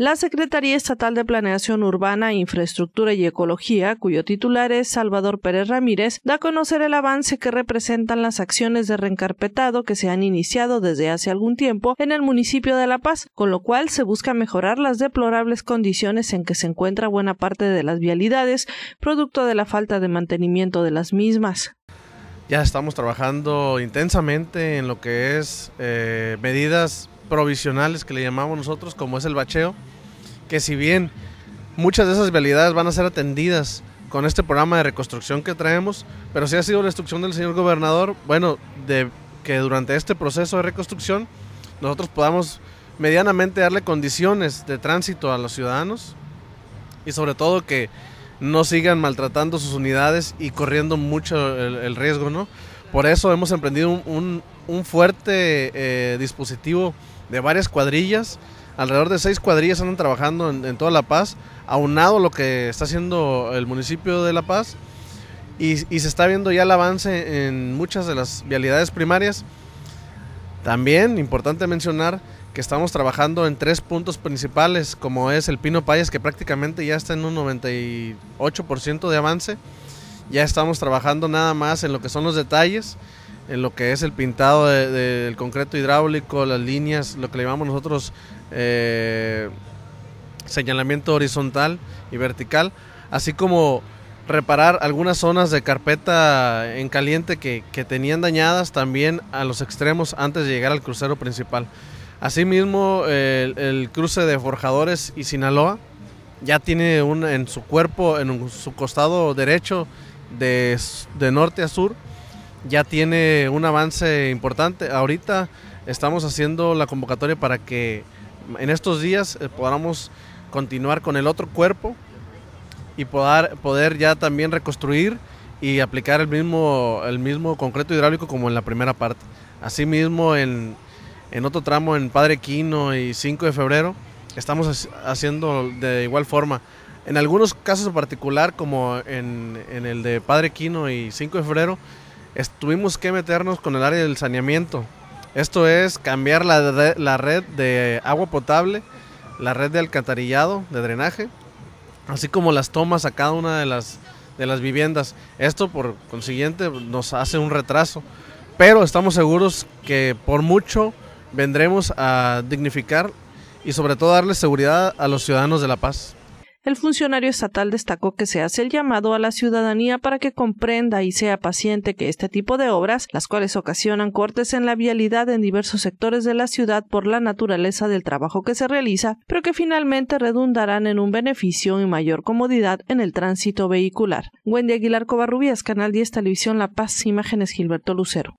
La Secretaría Estatal de Planeación Urbana, Infraestructura y Ecología, cuyo titular es Salvador Pérez Ramírez, da a conocer el avance que representan las acciones de reencarpetado que se han iniciado desde hace algún tiempo en el municipio de La Paz, con lo cual se busca mejorar las deplorables condiciones en que se encuentra buena parte de las vialidades, producto de la falta de mantenimiento de las mismas. Ya estamos trabajando intensamente en lo que es eh, medidas provisionales que le llamamos nosotros, como es el bacheo, que si bien muchas de esas realidades van a ser atendidas con este programa de reconstrucción que traemos, pero si ha sido la instrucción del señor gobernador, bueno, de que durante este proceso de reconstrucción nosotros podamos medianamente darle condiciones de tránsito a los ciudadanos y sobre todo que no sigan maltratando sus unidades y corriendo mucho el, riesgo, ¿no? Por eso hemos emprendido un un fuerte eh, dispositivo de varias cuadrillas. Alrededor de seis cuadrillas andan trabajando en, toda La Paz, aunado lo que está haciendo el municipio de La Paz. Y, se está viendo ya el avance en muchas de las vialidades primarias. También importante mencionar que estamos trabajando en tres puntos principales, como es el Pino Payas, que prácticamente ya está en un 98% de avance. Ya estamos trabajando nada más en lo que son los detalles en lo que es el pintado del concreto hidráulico, las líneas, lo que le llamamos nosotros eh, señalamiento horizontal y vertical, así como reparar algunas zonas de carpeta en caliente que, tenían dañadas también a los extremos antes de llegar al crucero principal. Asimismo, el, cruce de Forjadores y Sinaloa ya tiene un, en su cuerpo, en su costado derecho de norte a sur, ya tiene un avance importante. Ahorita estamos haciendo la convocatoria para que en estos días eh, podamos continuar con el otro cuerpo y poder, ya también reconstruir y aplicar el mismo, el mismo concreto hidráulico como en la primera parte. Asimismo, en, en otro tramo, en Padre Quino y 5 de febrero, estamos haciendo de igual forma. En algunos casos en particular, como en, en el de Padre Quino y 5 de febrero, tuvimos que meternos con el área del saneamiento. Esto es cambiar la, la red de agua potable, la red de alcantarillado, de drenaje, así como las tomas a cada una de las, de las viviendas. Esto por consiguiente nos hace un retraso, pero estamos seguros que por mucho vendremos a dignificar y sobre todo darle seguridad a los ciudadanos de La Paz. El funcionario estatal destacó que se hace el llamado a la ciudadanía para que comprenda y sea paciente que este tipo de obras, las cuales ocasionan cortes en la vialidad en diversos sectores de la ciudad por la naturaleza del trabajo que se realiza, pero que finalmente redundarán en un beneficio y mayor comodidad en el tránsito vehicular. Wendy Aguilar Covarrubias, Canal 10 Televisión La Paz, Imágenes Gilberto Lucero.